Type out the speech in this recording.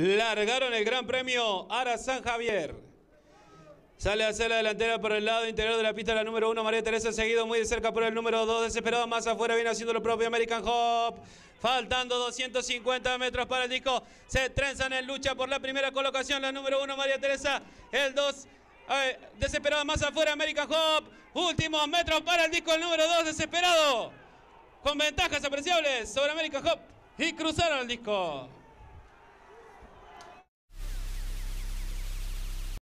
Largaron el Gran Premio Ara San Javier. Sale a la delantera por el lado interior de la pista la número uno María Teresa, seguido muy de cerca por el número dos desesperado más afuera, viene haciendo lo propio American Hop. Faltando 250 metros para el disco, se trenzan en lucha por la primera colocación, la número uno María Teresa, el dos eh, desesperado más afuera, American Hop. Últimos metros para el disco, el número dos desesperado. Con ventajas apreciables sobre American Hop y cruzaron el disco.